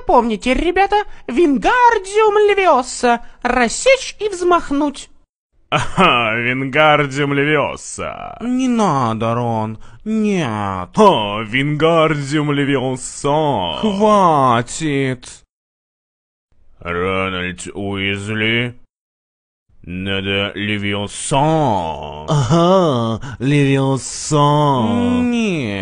Запомните, ребята, Вингардиум Левиоса. Рассечь и взмахнуть. Ага, Вингардиум Левиоса. Не надо, Рон, нет. А, Вингардиум Левиоса. Хватит. Рональд Уизли. Надо Левиоса. Ага, Левиоса. Нет.